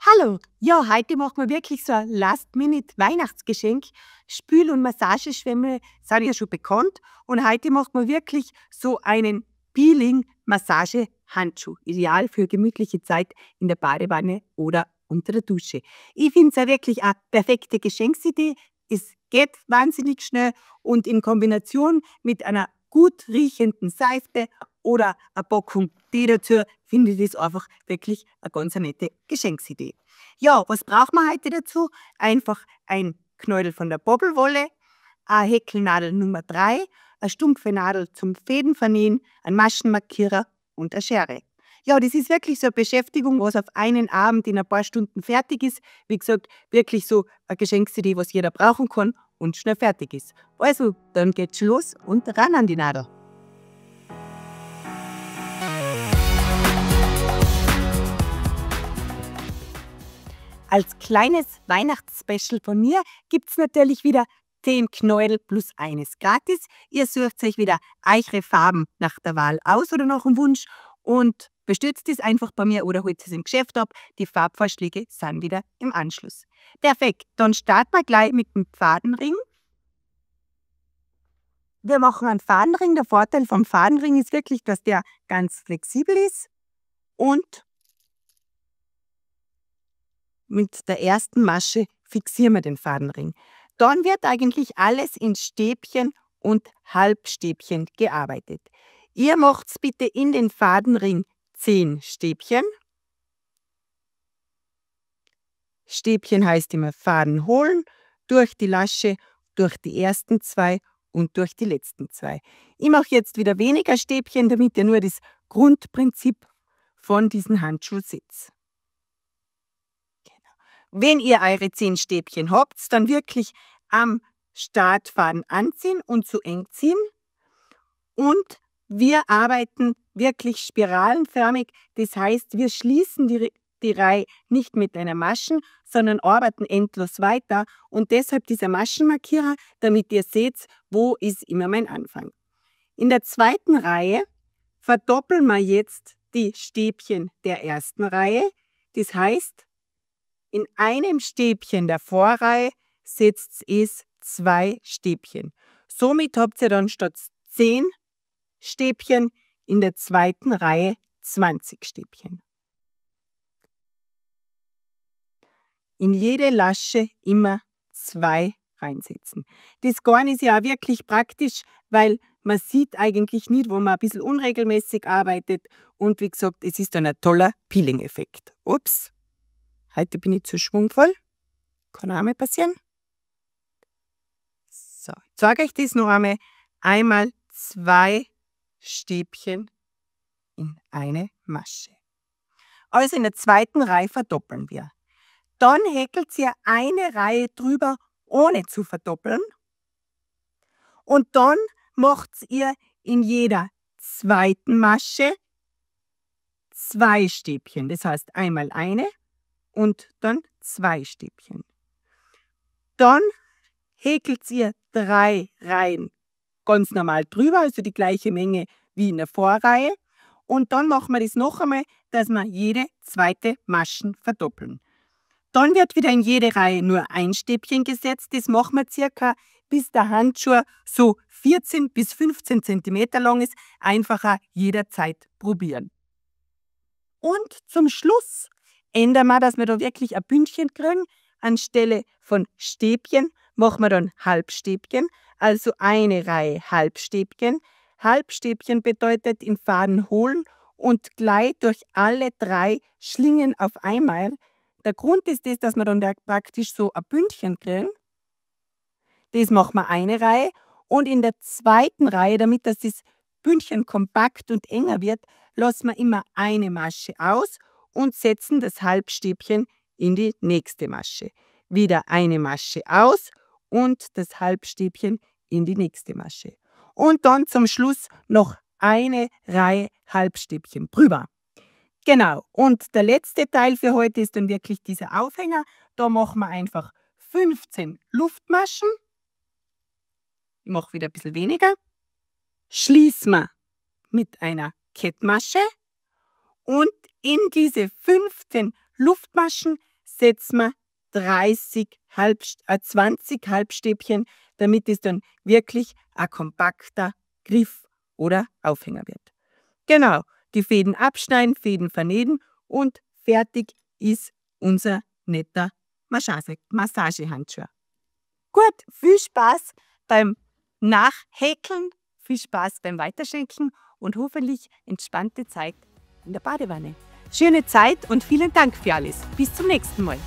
Hallo, ja, heute machen wir wirklich so ein Last-Minute-Weihnachtsgeschenk. Spül- und Massageschwämme sind ja schon bekannt. Und heute machen wir wirklich so einen Peeling-Massage-Handschuh. Ideal für gemütliche Zeit in der Badewanne oder unter der Dusche. Ich finde es ja wirklich eine perfekte Geschenksidee. Es geht wahnsinnig schnell und in Kombination mit einer gut riechenden Seife oder eine Packung Tee dazu, finde ich das einfach wirklich eine ganz nette Geschenksidee. Ja, was braucht man heute dazu? Einfach ein Knäuel von der Bobbelwolle, eine Häkelnadel Nummer 3, eine stumpfe Nadel zum Fäden vernähen, ein Maschenmarkierer und eine Schere. Ja, das ist wirklich so eine Beschäftigung, was auf einen Abend in ein paar Stunden fertig ist. Wie gesagt, wirklich so eine Geschenksidee, was jeder brauchen kann und schnell fertig ist. Also, dann geht's los und ran an die Nadel. Als kleines Weihnachtsspecial von mir gibt es natürlich wieder 10 Knäuel plus eines gratis. Ihr sucht euch wieder eichere Farben nach der Wahl aus oder nach einen Wunsch und bestürzt es einfach bei mir oder holt es im Geschäft ab. Die Farbvorschläge sind wieder im Anschluss. Perfekt, dann starten wir gleich mit dem Fadenring. Wir machen einen Fadenring. Der Vorteil vom Fadenring ist wirklich, dass der ganz flexibel ist und mit der ersten Masche fixieren wir den Fadenring. Dann wird eigentlich alles in Stäbchen und Halbstäbchen gearbeitet. Ihr macht's bitte in den Fadenring 10 Stäbchen. Stäbchen heißt immer Faden holen, durch die Lasche, durch die ersten zwei und durch die letzten zwei. Ich mache jetzt wieder weniger Stäbchen, damit ihr nur das Grundprinzip von diesen Handschuhen seht wenn ihr eure zehn Stäbchen habt, dann wirklich am Startfaden anziehen und zu eng ziehen. Und wir arbeiten wirklich spiralenförmig. Das heißt, wir schließen die, die Reihe nicht mit einer Maschen, sondern arbeiten endlos weiter. Und deshalb dieser Maschenmarkierer, damit ihr seht, wo ist immer mein Anfang. In der zweiten Reihe verdoppeln wir jetzt die Stäbchen der ersten Reihe. Das heißt, in einem Stäbchen der Vorreihe setzt es zwei Stäbchen. Somit habt ihr dann statt 10 Stäbchen in der zweiten Reihe 20 Stäbchen. In jede Lasche immer zwei reinsetzen. Das Garn ist ja auch wirklich praktisch, weil man sieht eigentlich nicht, wo man ein bisschen unregelmäßig arbeitet. Und wie gesagt, es ist dann ein toller Peeling-Effekt. Ups. Heute bin ich zu schwungvoll. Kann auch mal passieren. So, jetzt sage ich das noch einmal. Einmal zwei Stäbchen in eine Masche. Also in der zweiten Reihe verdoppeln wir. Dann häkelt ihr eine Reihe drüber, ohne zu verdoppeln. Und dann macht ihr in jeder zweiten Masche zwei Stäbchen. Das heißt einmal eine und dann zwei Stäbchen. Dann häkelt ihr drei Reihen ganz normal drüber, also die gleiche Menge wie in der Vorreihe. Und dann machen wir das noch einmal, dass wir jede zweite Maschen verdoppeln. Dann wird wieder in jede Reihe nur ein Stäbchen gesetzt. Das machen wir circa, bis der Handschuh so 14 bis 15 cm lang ist. Einfacher jederzeit probieren. Und zum Schluss ändern wir, dass wir da wirklich ein Bündchen kriegen. Anstelle von Stäbchen machen wir dann Halbstäbchen, also eine Reihe Halbstäbchen. Halbstäbchen bedeutet im Faden holen und gleich durch alle drei Schlingen auf einmal. Der Grund ist das, dass wir dann da praktisch so ein Bündchen kriegen. Das machen wir eine Reihe und in der zweiten Reihe, damit das Bündchen kompakt und enger wird, lassen wir immer eine Masche aus und setzen das Halbstäbchen in die nächste Masche. Wieder eine Masche aus und das Halbstäbchen in die nächste Masche. Und dann zum Schluss noch eine Reihe Halbstäbchen drüber. Genau, und der letzte Teil für heute ist dann wirklich dieser Aufhänger. Da machen wir einfach 15 Luftmaschen. Ich mache wieder ein bisschen weniger. Schließen wir mit einer Kettmasche und in diese 15 Luftmaschen setzen wir 30 Halb, äh 20 Halbstäbchen, damit es dann wirklich ein kompakter Griff oder Aufhänger wird. Genau, die Fäden abschneiden, Fäden vernähen und fertig ist unser netter Massage Massagehandschuh. Gut, viel Spaß beim Nachhäkeln, viel Spaß beim Weiterschenken und hoffentlich entspannte Zeit in der Badewanne. Schöne Zeit und vielen Dank für alles. Bis zum nächsten Mal.